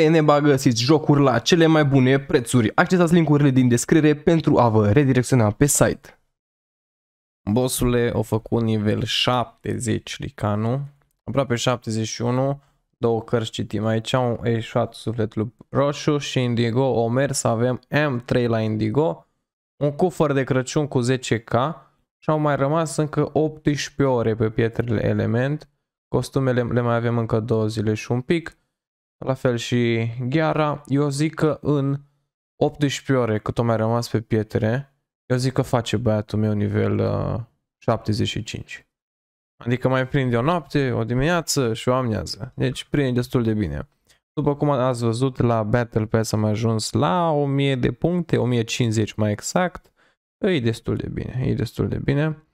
ENBA găsiți jocuri la cele mai bune prețuri. Accesați linkurile din descriere pentru a vă redirecționa pe site. Bossule au făcut nivel 70 Licanu, aproape 71, două cărți citim aici, un eșuat sufletul roșu și Indigo, o mers, avem M3 la Indigo, un cufăr de Crăciun cu 10k și au mai rămas încă 18 ore pe pietrele element, costumele le mai avem încă două zile și un pic, la fel și Gheara. Eu zic că în 18 ore cât o mai rămas pe pietre, eu zic că face băiatul meu nivel uh, 75. Adică mai prinde o noapte, o dimineață și o amiază. Deci prinde destul de bine. După cum ați văzut, la Battle Pass am ajuns la 1000 de puncte, 1050 mai exact. E destul de bine, e destul de bine.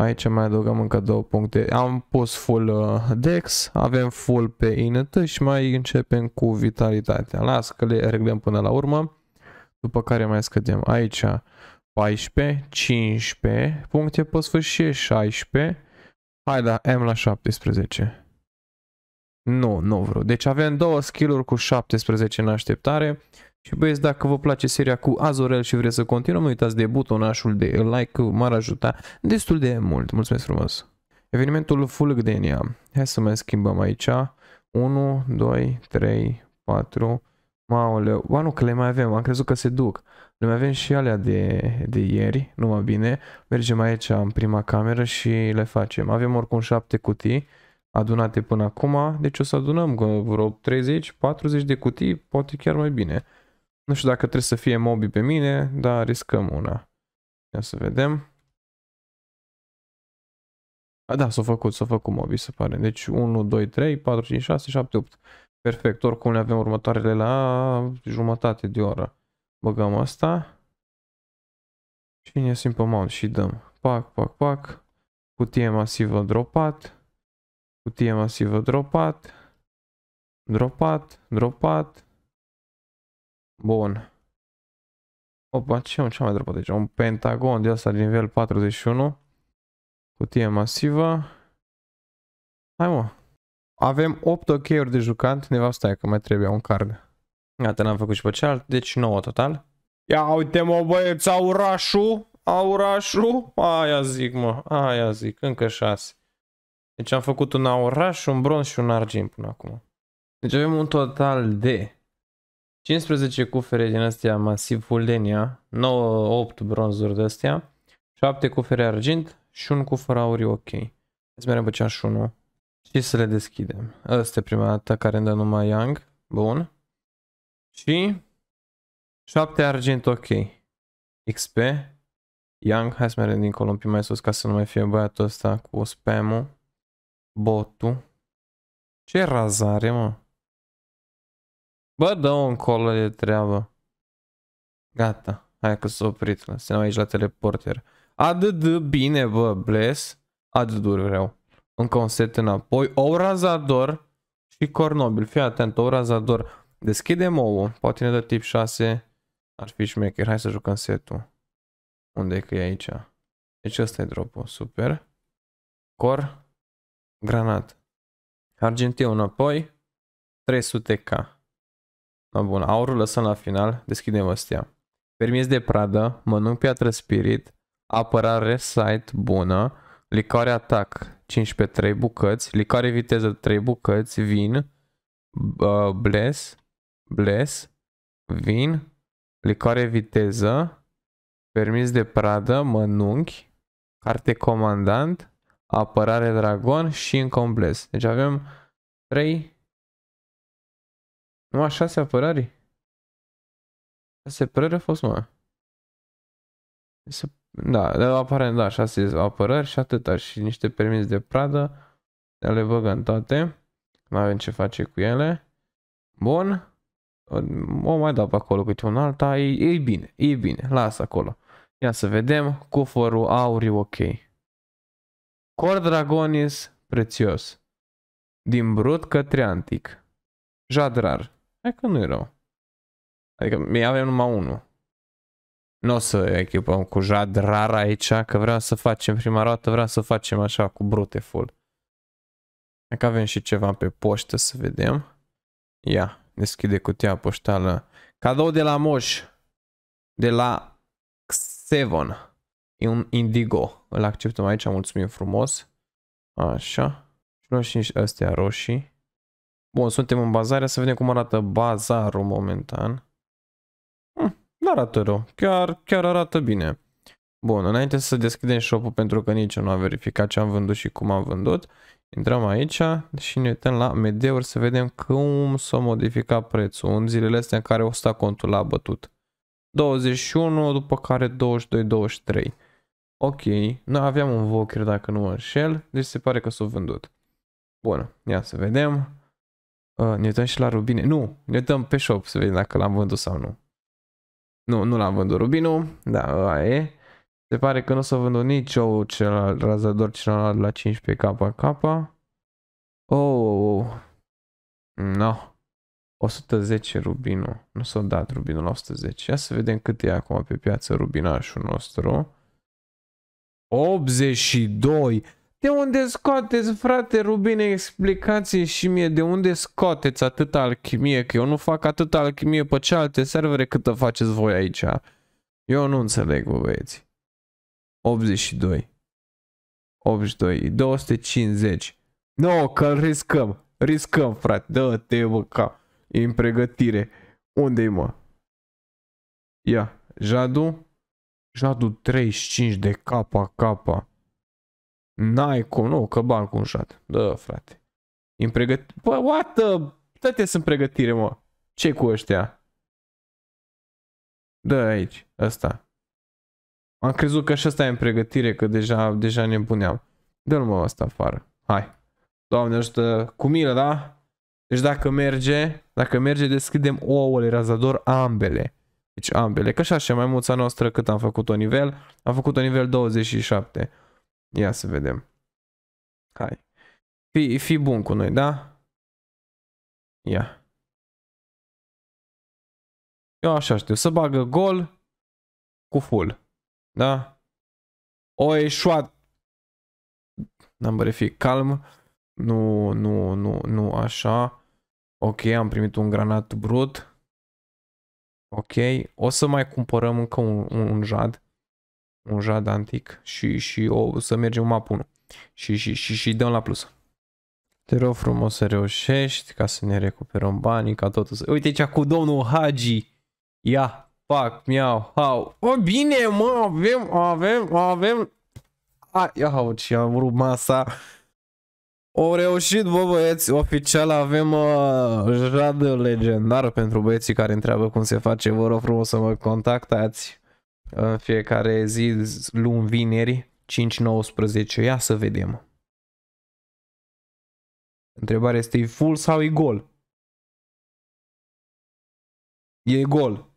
Aici mai adăugăm încă două puncte. Am pus full uh, dex, avem full pe init și mai începem cu vitalitatea. Las că le reglăm până la urmă. După care mai scădem. Aici 14, 15 puncte pe sfârșit, 16. Hai da, M la 17. Nu, nu vreau. Deci avem două skill-uri cu 17 în așteptare. Și băieți, dacă vă place seria cu Azorel și vreți să continuăm, nu uitați de butonașul de like, m-ar ajuta destul de mult. Mulțumesc frumos! Evenimentul Fulgdenia. Hai să mai schimbăm aici. 1, 2, 3, 4. Maule, Ba nu, că le mai avem. Am crezut că se duc. Le mai avem și alea de, de ieri. Numai bine. Mergem aici în prima cameră și le facem. Avem oricum 7 cutii adunate până acum. Deci o să adunăm vreo 30-40 de cutii, poate chiar mai bine. Nu știu dacă trebuie să fie mobi pe mine, dar riscăm una. Ia să vedem. A, da, s-a făcut, s-a făcut mobi, se pare. Deci 1, 2, 3, 4, 5, 6, 7, 8. Perfect, oricum le avem următoarele la jumătate de oră. Băgăm asta. Și ne simple mount și dăm. Pac, pac, pac. Cutie masivă dropat. Cutie masivă dropat. Dropat, dropat. Bun. Opa, ce, ce am mai drăbat aici? Un pentagon de asta de nivel 41. Cutie masivă. Hai mă. Avem 8 ok-uri de jucat. Neva, stai că mai trebuie un card. Gata, n-am făcut și pe cealalt. deci 9 total. Ia uite mă băieți, aurașul, aurașul, aia zic mă, aia zic, încă 6. Deci am făcut un auraș, un bronz și un argint până acum. Deci avem un total de 15 cufere din astea masiv Fuldenia, 9, 8 bronzuri de astea, 7 cufere argint și un cufer auriu ok. Îți mergem pe unul și să le deschidem. Asta e prima dată care îmi dă numai Yang. Bun. Și 7 argint ok. XP. Yang, hai să mergem dincolo un pic mai sus ca să nu mai fie băiatul ăsta cu spam-ul. Botul. Ce razare, mă? Bă, dă un încolo de treabă. Gata. Hai că s-a oprit. Suntem aici la teleporter. Adăd bine, bă, bless. Adăd vreau. Încă un set înapoi. Ou razador și cornobil. Fii atent, ou razador. Deschidem ouă. Poate ne dă tip 6. Ar fi șmecher. Hai să jucăm setul. Unde e că e aici? Deci ăsta e drop-ul. Super. Cor. Granat. Argentiu înapoi. 300k. No, ah, bun, aurul lăsăm la final, deschidem ăstea. Permis de pradă, mănânc piatră spirit, apărare site bună, licoare atac 15, pe 3 bucăți, licoare viteză 3 bucăți, vin, uh, bless, bless, vin, licoare viteză, permis de pradă, mănunchi, carte comandant, apărare dragon și încă un bless. Deci avem 3 numai șase apărări? Șase părări a fost, mă. Da, aparent, da, șase apărări și atâta. Și niște permis de pradă. Le în toate. Nu avem ce face cu ele. Bun. O mai dau pe acolo câte un alta. E, e bine, e bine. Lasă acolo. Ia să vedem. Cufărul auriu ok. Cor Dragonis prețios. Din brut către antic. Jadrar. Hai că nu e rău. Adică mi avem numai unul. Nu o să echipăm cu Jad rar aici, că vreau să facem prima roată, vreau să facem așa cu brute full. că avem și ceva pe poștă să vedem. Ia, deschide cutia poștală. Cadou de la Moș. De la Xevon. E un indigo. Îl acceptăm aici, mulțumim frumos. Așa. Și luăm și astea roșii. Bun, suntem în bazare, să vedem cum arată bazarul momentan. Hm, nu arată rău, chiar, chiar arată bine. Bun, înainte să deschidem shop-ul pentru că nici eu nu am verificat ce am vândut și cum am vândut, intrăm aici și ne uităm la medeuri să vedem cum s-a modificat prețul în zilele astea în care o sta contul la bătut. 21, după care 22, 23. Ok, noi aveam un Voker dacă nu mă înșel, deci se pare că s-a vândut. Bun, ia să vedem. Ă, ne uităm și la rubine. Nu, ne uităm pe shop să vedem dacă l-am vândut sau nu. Nu, nu l-am vândut rubinul. Da, ăla e. Se pare că nu s a vândut nici ou celălalt razador celălalt la 15 capa. Oh, oh, oh. No. 110 rubinul. Nu s-a dat rubinul la 110. Ia să vedem cât e acum pe piață rubinașul nostru. 82. De unde scoateți, frate Rubine, explicații și mie de unde scoateți atâta alchimie? Că eu nu fac atâta alchimie pe cealaltă servere cât faceți voi aici. Eu nu înțeleg, bă, băieți. 82. 82. 250. Nu, no, că riscăm. Riscăm, frate. Dă-te, bă, ca... E în pregătire. Unde-i, mă? Ia. Jadu. Jadu 35 de capa capa. N-ai cum, nu, că ban cu un shot. Da, frate. În pregătire. Bă, what the... Toate sunt pregătire, mă. ce cu ăștia? Da, aici, ăsta. Am crezut că și ăsta e în pregătire, că deja, deja ne puneam. Dă-l mă ăsta afară. Hai. Doamne ajută, cu milă, da? Deci dacă merge, dacă merge, deschidem ouăle razador ambele. Deci ambele. Că așa și mai mulța noastră cât am făcut-o nivel. Am făcut-o nivel 27. Ia să vedem. Hai. Fi, fi bun cu noi, da? Ia. Eu așa știu. Să bagă gol cu full. Da? O eșuat. N-am fi calm. Nu, nu, nu, nu așa. Ok, am primit un granat brut. Ok, o să mai cumpărăm încă un, un, un jad un jad antic și, și o, să mergem map 1 și, și, și, și dăm la plus. Te rog frumos să reușești ca să ne recuperăm banii, ca totul să... Uite aici cu domnul Hagi. Ia, fac, miau, hau. O, bine, mă, avem, avem, avem... A, ia, hau, și am vrut masa. O reușit, bă, băieți, oficial avem uh, jadă legendară pentru băieții care întreabă cum se face, vă rog frumos să mă contactați. În fiecare zi, luni, vineri, 5-19. Ia să vedem. Întrebarea este, e full sau e gol? E gol.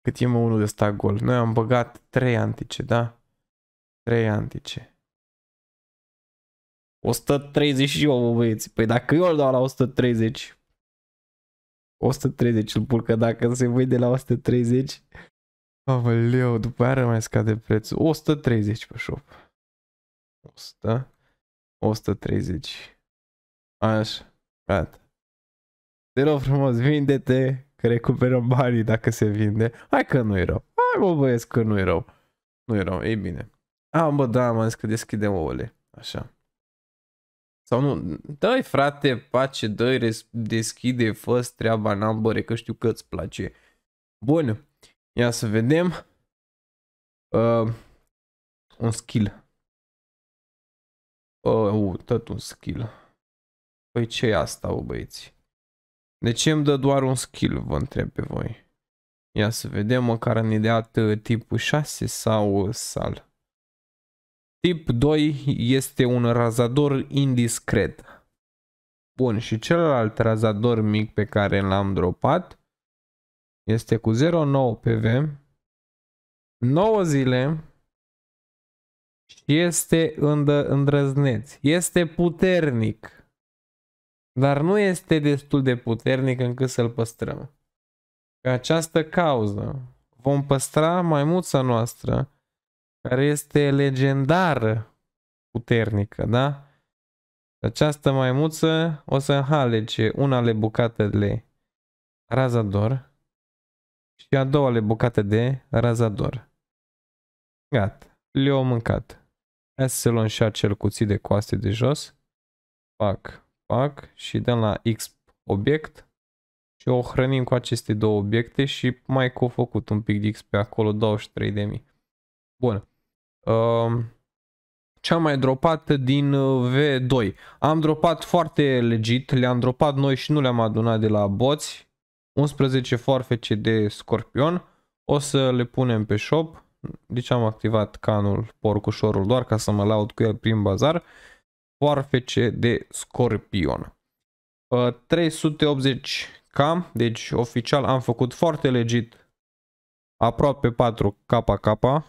Cât e mă unul de ăsta gol? Noi am băgat 3 antice, da? 3 antice. 138, băieți. Păi dacă eu îl dau la 130, 130 îl pur, că dacă se vede la 130, Aoleu, după aia mai scade prețul. 130 pe shop. 100. 130. Așa. Gata. Te rog frumos, vinde-te că recuperăm banii dacă se vinde. Hai că nu-i rău. Hai mă băiesc că nu-i rău. Nu-i rău, e bine. A, bă, da, am zis că deschidem ouăle. Așa. Sau nu, dă frate, pace, dă deschide, fă treaba, n-am băre, că știu că îți place. Bun, Ia să vedem. Uh, un skill. Uh, uh, tot un skill. Păi ce e asta, o băieți? De ce îmi dă doar un skill, vă întreb pe voi. Ia să vedem, măcar ne dea ă, tipul 6 sau sal. Tip 2 este un razador indiscret. Bun, și celălalt razador mic pe care l-am dropat este cu 0,9 PV, 9 zile și este îndă, îndrăzneț. Este puternic, dar nu este destul de puternic încât să-l păstrăm. Pe această cauză vom păstra maimuța noastră, care este legendară puternică, da? Această maimuță o să înhalece una ale bucatele Razador și a doua le bucată de razador. Gat, le-au mâncat. luăm și acel cuțit de coaste de jos. fac fac și dăm la X obiect și o hrănim cu aceste două obiecte și mai cu făcut un pic de X pe acolo, 23.000. Bun. Ehm, ce am mai dropat din uh, V2. Am dropat foarte legit, le-am dropat noi și nu le-am adunat de la boți 11 forfece de scorpion. O să le punem pe shop. Deci am activat canul porcușorul doar ca să mă laud cu el prin bazar. Foarfece de scorpion. 380k, ă, deci oficial am făcut foarte legit aproape 4kk,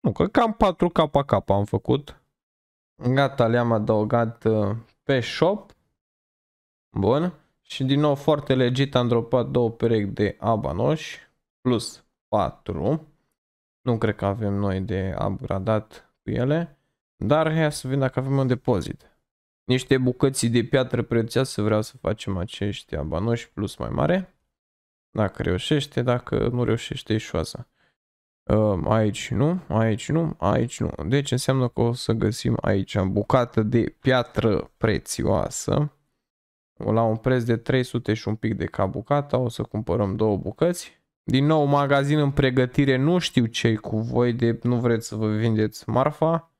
nu că cam 4kk am făcut. Gata, le-am adăugat ă, pe shop. Bun. Și din nou foarte legit am dropat două perechi de abanoși plus 4. Nu cred că avem noi de upgradat cu ele. Dar hai să vedem dacă avem un depozit. Niște bucăți de piatră prețioasă vreau să facem acești abanoși plus mai mare. Dacă reușește, dacă nu reușește ieșoasa. Ehm, aici nu, aici nu, aici nu. Deci înseamnă că o să găsim aici bucată de piatră prețioasă la un preț de 300 și un pic de ca bucata, o să cumpărăm două bucăți. Din nou, magazin în pregătire, nu știu ce cu voi, de nu vreți să vă vindeți marfa.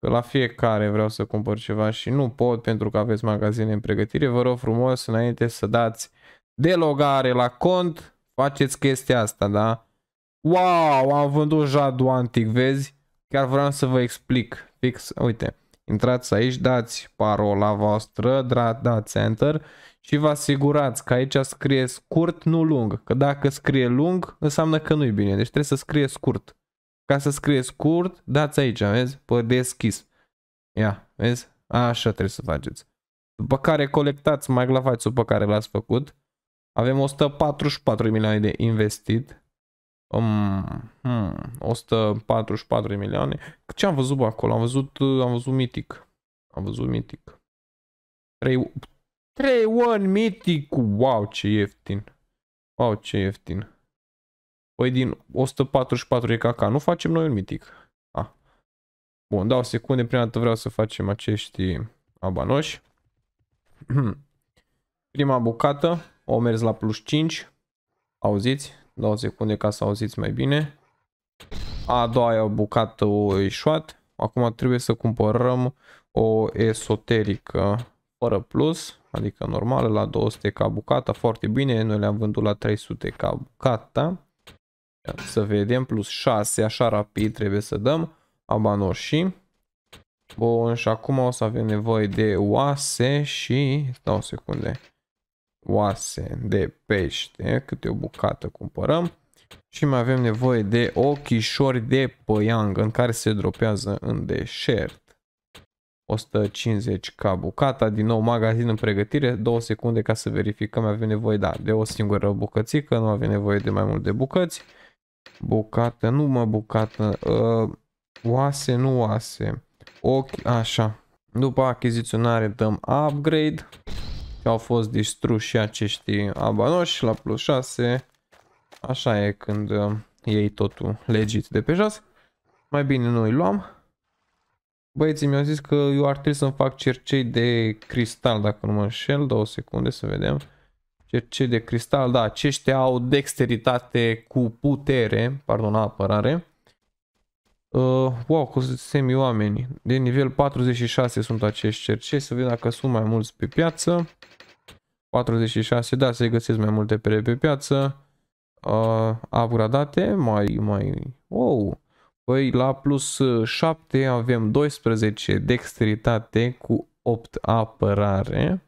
Că la fiecare vreau să cumpăr ceva și nu pot pentru că aveți magazine în pregătire. Vă rog frumos, înainte să dați delogare la cont, faceți chestia asta, da? Wow, am vândut jadu antic, vezi? Chiar vreau să vă explic fix, uite. Intrați aici, dați parola voastră, dați enter și vă asigurați că aici scrie scurt, nu lung. Că dacă scrie lung, înseamnă că nu-i bine. Deci trebuie să scrie scurt. Ca să scrie scurt, dați aici, vezi? Pe deschis. Ia, vezi? Așa trebuie să faceți. După care colectați mai glavați după care l-ați făcut. Avem 144 milioane de investit um, hmm, 144 milioane. Ce am văzut acolo? Am văzut, am văzut mitic. Am văzut mitic. 3, 3 1 mitic. Wow, ce ieftin. Wow, ce ieftin. Păi din 144 e caca. Nu facem noi un mitic. Ah. Bun, dau secunde. Prima dată vreau să facem acești abanoși. Prima bucată. O mers la plus 5. Auziți? 2 secunde ca să auziți mai bine. A doua bucată o eșuat. Acum trebuie să cumpărăm o esoterică fără plus, adică normală la 200 ca bucata, foarte bine, noi le-am vândut la 300 ca bucata. Să vedem, plus 6, așa rapid trebuie să dăm, abanoșii. Bun, și acum o să avem nevoie de oase și... Stau secunde oase de pește, câte o bucată cumpărăm. Și mai avem nevoie de ochișori de păiang în care se dropează în deșert. 150 ca bucata, din nou magazin în pregătire, Două secunde ca să verificăm, avem nevoie da, de o singură bucățică, nu avem nevoie de mai mult de bucăți, bucată, nu mă bucată, uh, oase, nu oase, ochi, așa, după achiziționare dăm upgrade, că au fost distruși acești abanoși la plus 6. Așa e când uh, iei totul legit de pe jos. Mai bine noi luăm. Băieții mi-au zis că eu ar trebui să-mi fac cercei de cristal, dacă nu mă înșel. Două secunde să vedem. Cercei de cristal, da, aceștia au dexteritate cu putere, pardon, apărare. Uh, wow, cu semi oameni. De nivel 46 sunt acești cercei, să vedem dacă sunt mai mulți pe piață. 46, da, să-i găsesc mai multe pere pe piață. Uh, upgradate, mai, mai, wow. Păi la plus 7 avem 12 dexteritate cu 8 apărare.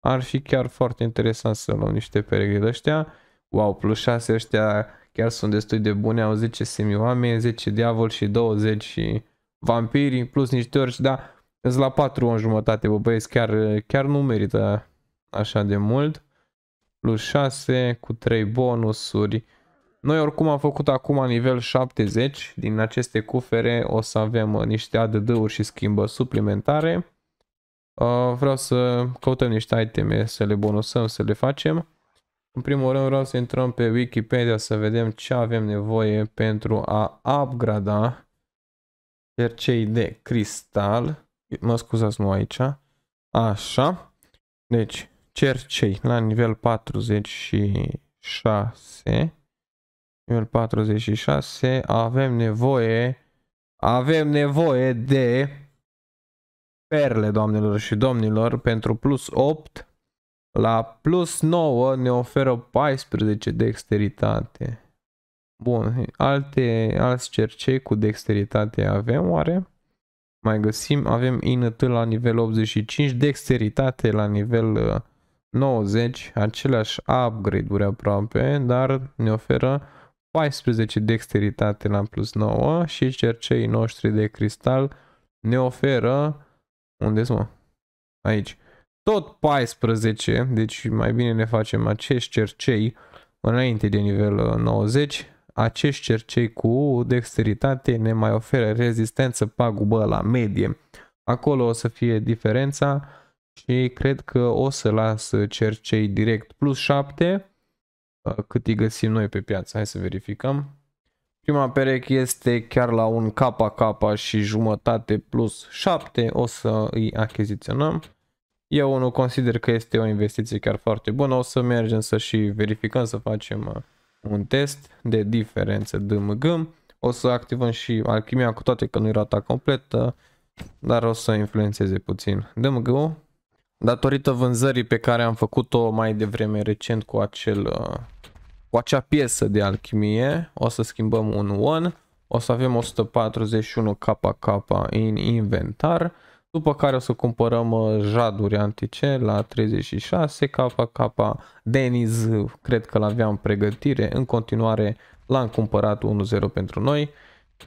Ar fi chiar foarte interesant să luăm niște pere de ăștia. Wow, plus 6 ăștia chiar sunt destui de bune, au 10 semi-oameni, 10 diavol și 20 și vampiri, plus niște orci, Da, sunt la 4 în jumătate, bă băieți, chiar, chiar nu merită așa de mult. Plus 6 cu 3 bonusuri. Noi oricum am făcut acum nivel 70, din aceste cufere o să avem uh, niște ADD-uri și schimbă suplimentare. Uh, vreau să căutăm niște iteme, să le bonusăm, să le facem. În primul rând vreau să intrăm pe Wikipedia să vedem ce avem nevoie pentru a upgrada cercei de cristal. Mă scuzați mă aici. Așa. Deci, cercei la nivel 46. Nivel 46 avem nevoie avem nevoie de perle, doamnelor și domnilor, pentru plus 8 la plus 9 ne oferă 14 dexteritate. Bun, alte, alți cercei cu dexteritate avem oare? Mai găsim, avem inătă la nivel 85, dexteritate la nivel 90, uh, aceleași upgrade-uri aproape, dar ne oferă 14 dexteritate la plus 9 și cercei noștri de cristal ne oferă, unde mă? Aici, tot 14, deci mai bine ne facem acești cercei înainte de nivel 90, uh, acești cercei cu dexteritate ne mai oferă rezistență pagubă la medie. Acolo o să fie diferența și cred că o să las cercei direct plus 7 uh, cât îi găsim noi pe piață. Hai să verificăm. Prima pereche este chiar la un capa și jumătate plus 7. O să îi achiziționăm. Eu nu consider că este o investiție chiar foarte bună. O să mergem să și verificăm, să facem uh, un test de diferență DMG, O să activăm și alchimia, cu toate că nu e rata completă, dar o să influențeze puțin -ul. Datorită vânzării pe care am făcut-o mai devreme recent cu, acel, uh, cu acea piesă de alchimie, o să schimbăm un one, o să avem 141 KK în inventar după care o să cumpărăm uh, jaduri antice la 36, KK, Denis, cred că l-aveam pregătire, în continuare l-am cumpărat 1-0 pentru noi.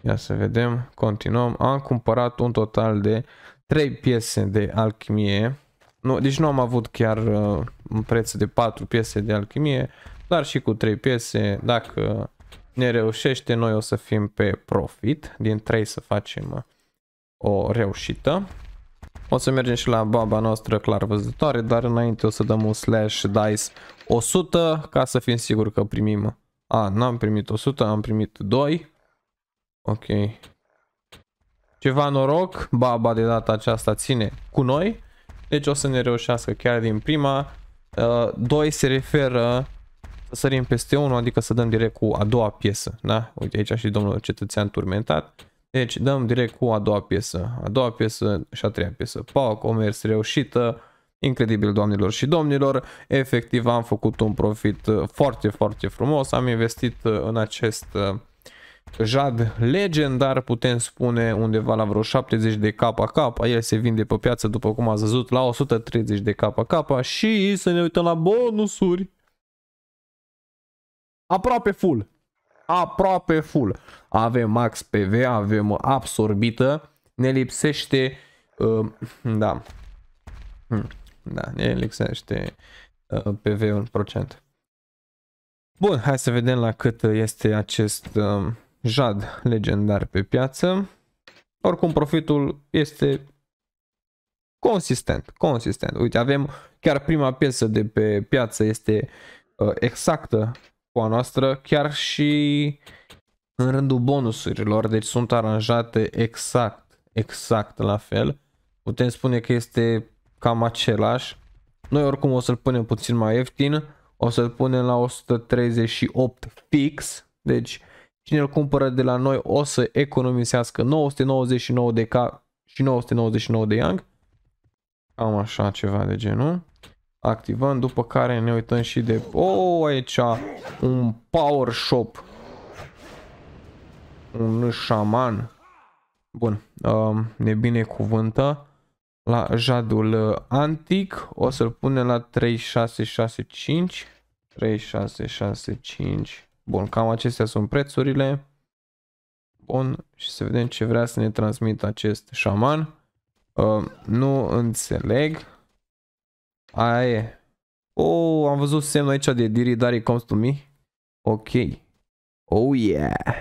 Ia să vedem, continuăm, am cumpărat un total de 3 piese de alchimie, nu, deci nu am avut chiar uh, un preț de 4 piese de alchimie, dar și cu 3 piese, dacă ne reușește, noi o să fim pe profit, din 3 să facem uh, o reușită. O să mergem și la baba noastră clar văzătoare, dar înainte o să dăm un slash dice 100 ca să fim siguri că primim. A, n-am primit 100, am primit 2. Ok. Ceva noroc, baba de data aceasta ține cu noi. Deci o să ne reușească chiar din prima. 2 uh, se referă să sărim peste 1, adică să dăm direct cu a doua piesă. Da? Uite aici și domnul cetățean turmentat. Deci dăm direct cu a doua piesă, a doua piesă și a treia piesă. Pau, comers reușită, incredibil doamnelor și domnilor. Efectiv am făcut un profit uh, foarte, foarte frumos. Am investit uh, în acest uh, jad legendar, putem spune undeva la vreo 70 de capa. el se vinde pe piață după cum ați văzut la 130 de capa și să ne uităm la bonusuri. Aproape full aproape full. Avem max PV, avem absorbită, ne lipsește, uh, da, hmm, da, ne lipsește uh, PV un procent. Bun, hai să vedem la cât este acest uh, jad legendar pe piață. Oricum profitul este consistent, consistent. Uite, avem chiar prima piesă de pe piață este uh, exactă cu a noastră, chiar și în rândul bonusurilor, deci sunt aranjate exact, exact la fel. Putem spune că este cam același. Noi oricum o să-l punem puțin mai ieftin, o să-l punem la 138 fix, deci cine îl cumpără de la noi o să economisească 999 de K și 999 de Yang. Cam așa ceva de genul. Activăm, după care ne uităm și de... Oh, aici un power shop. Un șaman. Bun, um, ne cuvântă. la jadul uh, antic. O să-l punem la 3665. 3665. Bun, cam acestea sunt prețurile. Bun, și să vedem ce vrea să ne transmită acest șaman. Uh, nu înțeleg. Aia e. Oh, am văzut semnul aici de Dari comes to me. Ok. Oh yeah.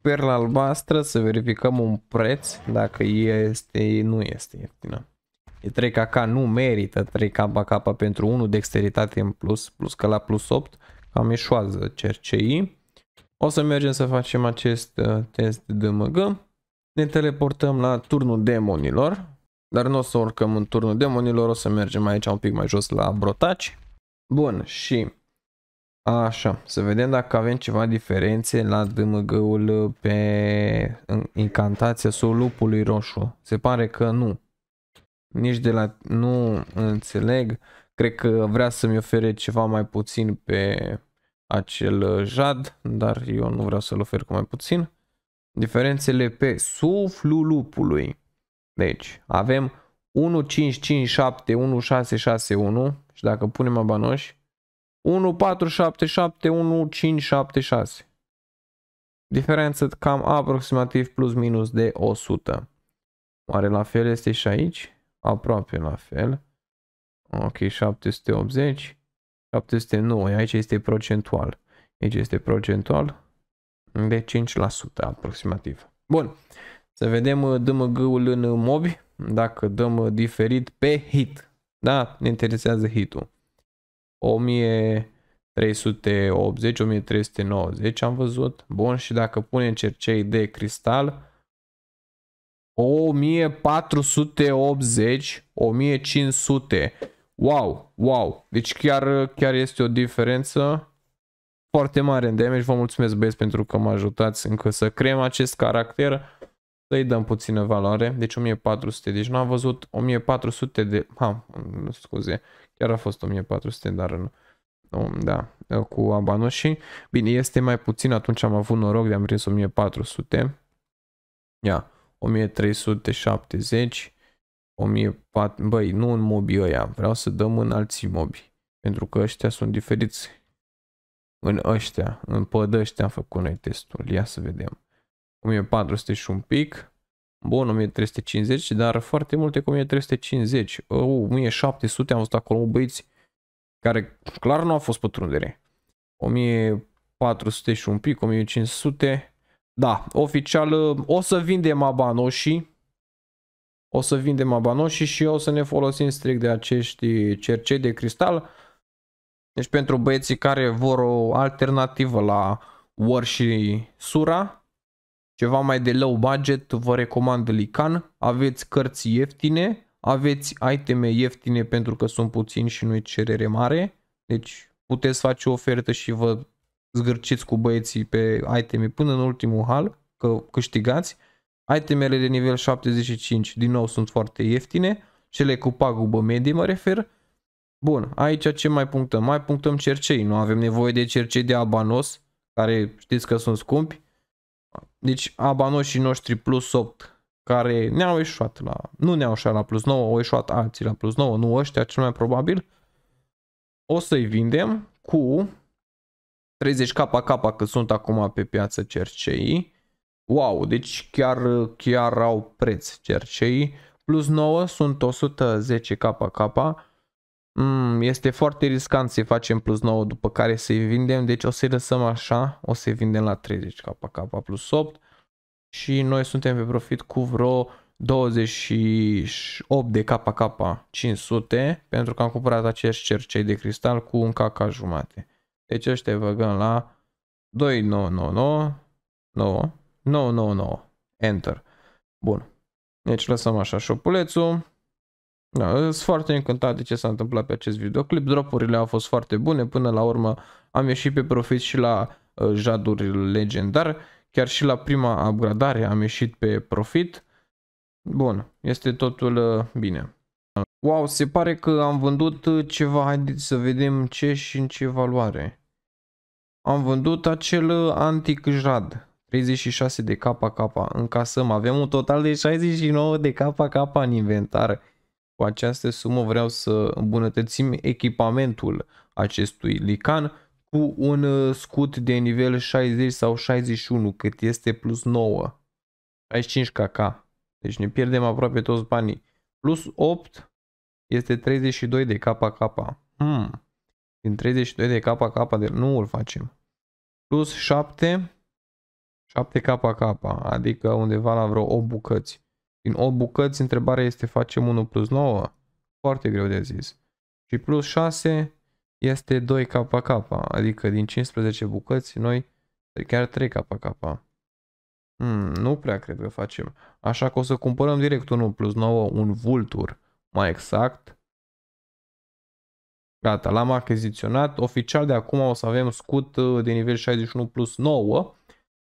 Perla albastră, să verificăm un preț, dacă este, nu este ieftină. E 3KK, nu merită 3KK pentru 1 dexteritate în plus, plus că la plus 8, cam eșuază cercei. O să mergem să facem acest uh, test de DMG. Ne teleportăm la turnul demonilor. Dar nu o să urcăm în turnul demonilor, o să mergem aici un pic mai jos la brotaci. Bun, și așa, să vedem dacă avem ceva diferențe la DMG-ul uh, pe incantația lupului roșu. Se pare că nu. Nici de la... nu înțeleg. Cred că vrea să-mi ofere ceva mai puțin pe acel uh, jad, dar eu nu vreau să-l ofer cu mai puțin. Diferențele pe suflul lupului. Deci, avem 1557, 1661 și dacă punem abanoși, 1477, 1576. Diferență cam aproximativ plus minus de 100. Oare la fel este și aici? Aproape la fel. Ok, 780. 709, aici este procentual. Aici este procentual de 5% aproximativ. Bun, să vedem uh, DMG-ul uh, în uh, mobi, dacă dăm diferit pe hit. Da, ne interesează hitul. 1380-1390 am văzut. Bun, și dacă punem cercei de cristal, 1480, 1500. Wow, wow. Deci chiar, chiar este o diferență foarte mare în damage. Vă mulțumesc băieți pentru că mă ajutați încă să creăm acest caracter. Să-i dăm puțină valoare, deci 1400, deci n-am văzut 1400 de, ha, scuze, chiar a fost 1400, dar nu. Da, cu abanoșii. Bine, este mai puțin, atunci am avut noroc de am prins 1400. Ia, 1370, 1400, băi, nu în mobi ăia, vreau să dăm în alții mobi, pentru că ăștia sunt diferiți în ăștia, în pădă ăștia am făcut noi testul, ia să vedem. 1400 și un pic. Bun, 1350, dar foarte multe cu 1350. Oh, 1700 am văzut acolo băieți care clar nu a fost pătrundere. 1400 și un pic, 1500. Da, oficial uh, o să vindem abanoșii. O să vindem abanoșii și o să ne folosim strict de acești cercei de cristal. Deci pentru băieții care vor o alternativă la War și Sura, ceva mai de low budget, vă recomand Lican. Aveți cărți ieftine, aveți iteme ieftine pentru că sunt puțini și nu e cerere mare. Deci puteți face o ofertă și vă zgârciți cu băieții pe iteme până în ultimul hal, că câștigați. Itemele de nivel 75 din nou sunt foarte ieftine, cele cu pagubă medie mă refer. Bun, aici ce mai punctăm? Mai punctăm cercei, nu avem nevoie de cercei de abanos, care știți că sunt scumpi deci abanoșii noștri plus 8 care ne-au ieșuat la... Nu ne-au ieșuat la plus 9, au ieșuat alții la plus 9, nu ăștia cel mai probabil. O să-i vindem cu 30 KK că sunt acum pe piață cerceii. Wow, deci chiar, chiar au preț cerceii. Plus 9 sunt 110 KK. Mm, este foarte riscant să-i facem plus 9 după care să-i vindem, deci o să-i lăsăm așa, o să-i vindem la 30 KK plus 8 și noi suntem pe profit cu vreo 28 de KK 500 pentru că am cumpărat acești cercei de cristal cu un KK jumate. Deci ăștia băgăm la 2999 9 9, 9, 9, Enter. Bun. Deci lăsăm așa șopulețul. Da, sunt foarte încântat de ce s-a întâmplat pe acest videoclip. Dropurile au fost foarte bune, până la urmă am ieșit pe profit și la uh, jaduri legendar, chiar și la prima upgradare am ieșit pe profit. Bun, este totul uh, bine. Wow, se pare că am vândut uh, ceva, haideți să vedem ce și în ce valoare. Am vândut acel uh, antic jad, 36 de KK, casă, avem un total de 69 de KK în inventar. Cu această sumă vreau să îmbunătățim echipamentul acestui lican cu un uh, scut de nivel 60 sau 61 cât este plus 9. 65 kk. Deci ne pierdem aproape toți banii. Plus 8 este 32 de kk. Hmm. Din 32 de kk, de nu îl facem. Plus 7, 7 kk, adică undeva la vreo 8 bucăți. Din 8 bucăți, întrebarea este facem 1 plus 9? Foarte greu de zis. Și plus 6 este 2 KK, adică din 15 bucăți noi chiar 3 KK. Hmm, nu prea cred că facem. Așa că o să cumpărăm direct 1 plus 9, un vultur, mai exact. Gata, l-am achiziționat. Oficial de acum o să avem scut uh, de nivel 61 plus 9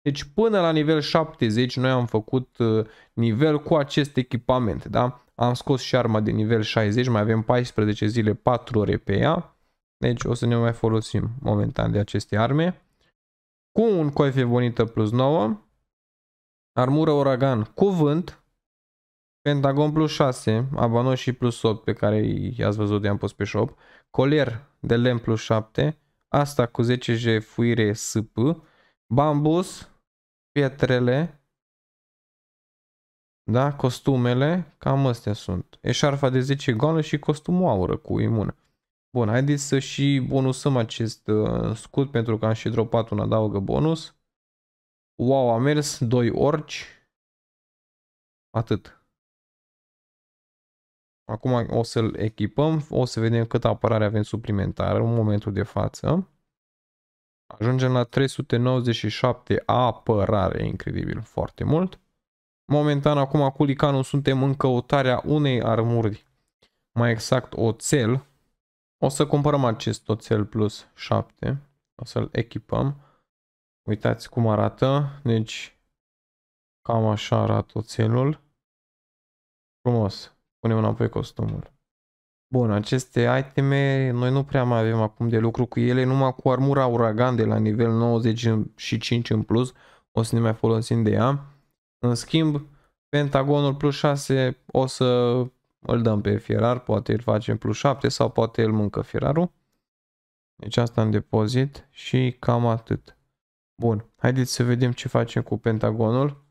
deci până la nivel 70 noi am făcut uh, nivel cu acest echipament, da? Am scos și arma de nivel 60, mai avem 14 zile, 4 ore pe ea. Deci o să ne mai folosim momentan de aceste arme. Cu un coife bonită plus 9. Armură uragan cuvânt. Pentagon plus 6, abanoșii plus 8 pe care i-ați văzut de am pus pe shop. Colier de lemn plus 7. Asta cu 10 jefuire SP. Bambus pietrele, da, costumele, cam astea sunt. Eșarfa de 10 goală și costumul aură cu imună. Bun, haideți să și bonusăm acest uh, scut pentru că am și dropat un adaugă bonus. Wow, a mers 2 orci. Atât. Acum o să-l echipăm, o să vedem cât apărare avem suplimentară în momentul de față. Ajungem la 397 apărare, incredibil, foarte mult. Momentan, acum cu Licanul suntem în căutarea unei armuri, mai exact oțel. O să cumpărăm acest oțel plus 7, o să-l echipăm. Uitați cum arată, deci cam așa arată oțelul. Frumos, punem înapoi costumul. Bun, aceste iteme noi nu prea mai avem acum de lucru cu ele, numai cu armura uragan de la nivel 95 în plus, o să ne mai folosim de ea. În schimb, pentagonul plus 6 o să îl dăm pe fierar, poate îl facem plus 7 sau poate îl mâncă fierarul. Deci asta în depozit și cam atât. Bun, haideți să vedem ce facem cu pentagonul.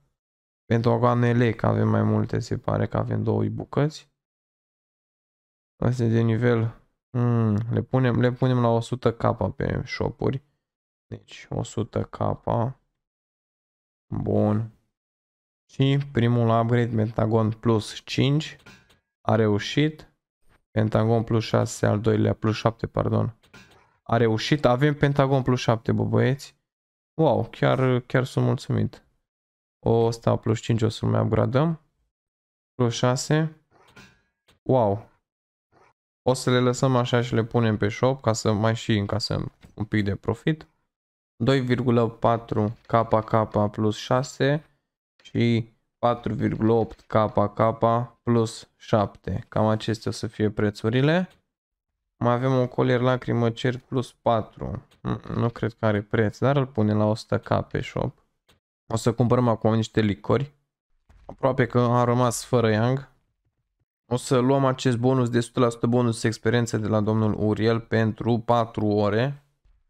Pentagonele, că avem mai multe, se pare că avem două bucăți. Astea de nivel. Mm, le, punem, le punem la 100k pe shopuri. Deci 100k. Bun. Și primul upgrade Pentagon plus 5 a reușit. Pentagon plus 6, al doilea plus 7, pardon. A reușit. Avem Pentagon plus 7, bă băieți. Wow, chiar, chiar sunt mulțumit. O, ăsta plus 5 o să-l mai upgradăm. Plus 6. Wow, o să le lăsăm așa și le punem pe shop ca să mai și încasăm un pic de profit. 2,4 KK plus 6 și 4,8 KK plus 7. Cam acestea o să fie prețurile. Mai avem un colier lacrimă cer plus 4. Mm, nu cred că are preț, dar îl punem la 100k pe shop. O să cumpărăm acum niște licori. Aproape că am rămas fără Yang. O să luăm acest bonus de 100% bonus experiență de la domnul Uriel pentru 4 ore.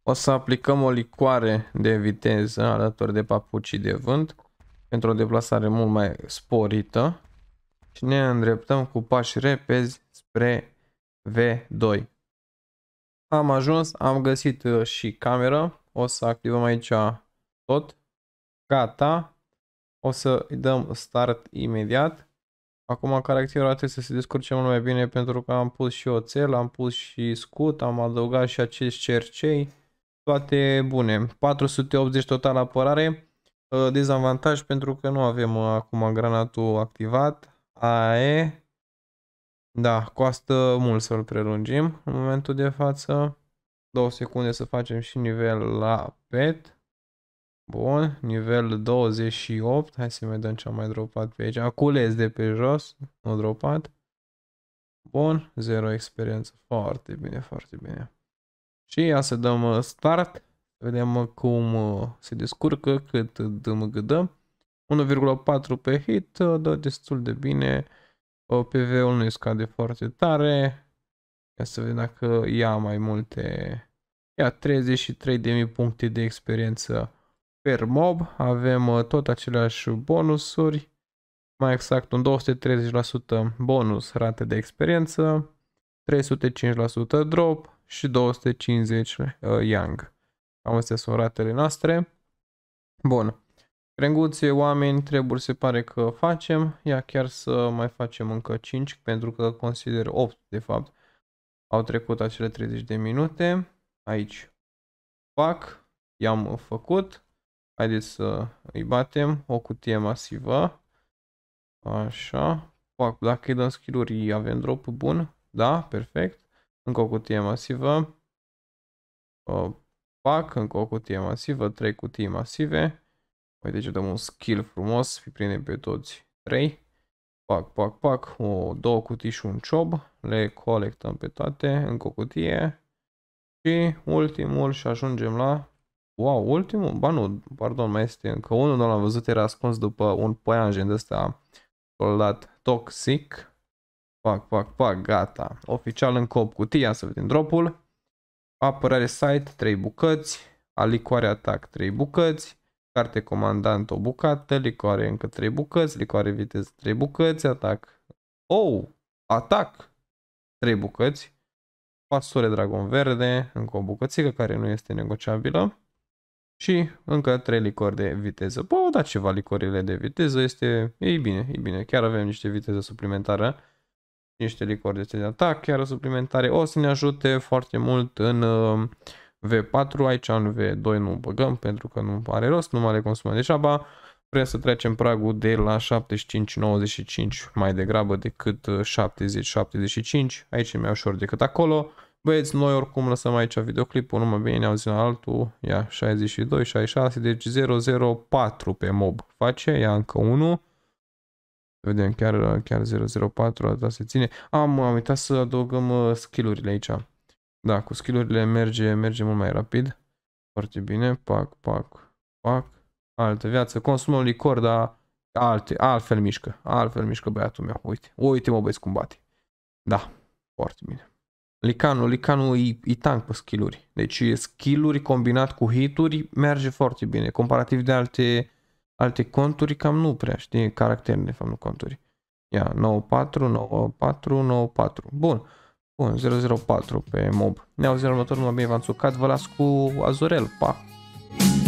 O să aplicăm o licoare de viteză alături de papucii de vânt pentru o deplasare mult mai sporită și ne îndreptăm cu pași repezi spre V2. Am ajuns, am găsit uh, și camera, o să activăm aici tot, gata, o să îi dăm start imediat Acum caracterul trebuie să se descurce mult mai bine pentru că am pus și oțel, am pus și scut, am adăugat și acești cercei. Toate bune. 480 total apărare. Uh, dezavantaj pentru că nu avem uh, acum granatul activat. AE. Da, costă mult să-l prelungim în momentul de față. două secunde să facem și nivel la pet. Bun, nivel 28. Hai să mai dăm ce am mai dropat pe aici. Acules de pe jos, nu dropat. Bun, 0 experiență. Foarte bine, foarte bine. Și ia să dăm uh, start. Vedem uh, cum uh, se descurcă, cât dăm gâdă. 1,4 pe hit, dă destul de bine. PV-ul nu scade foarte tare. Ia să vedem dacă ia mai multe. Ia 33.000 puncte de experiență per mob, avem uh, tot aceleași bonusuri, mai exact un 230% bonus rate de experiență, 305% drop și 250 uh, young. Cam astea sunt ratele noastre. Bun. Renguțe, oameni, treburi se pare că facem. Ia chiar să mai facem încă 5 pentru că consider 8 de fapt. Au trecut acele 30 de minute. Aici fac, i-am făcut. Haideți să îi batem. O cutie masivă. Așa. Fac, dacă îi dăm skill avem drop bun. Da, perfect. Încă o cutie masivă. Fac, încă o cutie masivă. Trei cutii masive. Uite păi, ce dăm un skill frumos. Îi prindem pe toți trei. Pac, pac, pac. O, două cutii și un ciob. Le colectăm pe toate. Încă o cutie. Și ultimul și ajungem la Wow, ultimul, ba nu, pardon, mai este încă unul, nu l-am văzut, era ascuns după un poianjen de ăsta soldat toxic. Pac, pac, pac, gata. Oficial în cop cutia, să vedem dropul. Apărare site, 3 bucăți. Alicoare atac, 3 bucăți. Carte comandant, o bucată. Licoare încă 3 bucăți. Licoare viteză, 3 bucăți. Atac. Oh! Atac! 3 bucăți. Pasure dragon verde, încă o bucățică care nu este negociabilă și încă 3 licori de viteză. Bă, da ceva licorile de viteză, este, ei bine, ei bine, chiar avem niște viteză suplimentară, niște licori de atac chiar suplimentare, o să ne ajute foarte mult în uh, V4, aici în V2 nu băgăm pentru că nu are rost, nu mai le consumă degeaba, vrem să trecem pragul de la 75-95 mai degrabă decât 70-75, uh, aici e mai ușor decât acolo, Băieți, noi oricum lăsăm aici videoclipul, numai bine ne auzim altul, ia 62, 66, deci 004 pe mob face, ia încă 1. Vedem, chiar, chiar 004, dat se ține. Am, am uitat să adăugăm uh, skillurile aici. Da, cu skillurile merge, merge mult mai rapid. Foarte bine, pac, pac, pac. Altă viață, consumăm licor, dar alte, altfel mișcă, altfel mișcă băiatul meu, uite, uite mă băieți cum bate. Da, foarte bine. Licanul, Licanul e, e tank pe skill-uri. Deci skill-uri combinat cu hituri merge foarte bine. Comparativ de alte, alte conturi, cam nu prea știi caracter de fapt, nu conturi. Ia, 94, 94, 94. Bun. Bun, 004 pe mob. Ne auzim următorul, mă bine v-am Vă las cu Azurel. Pa!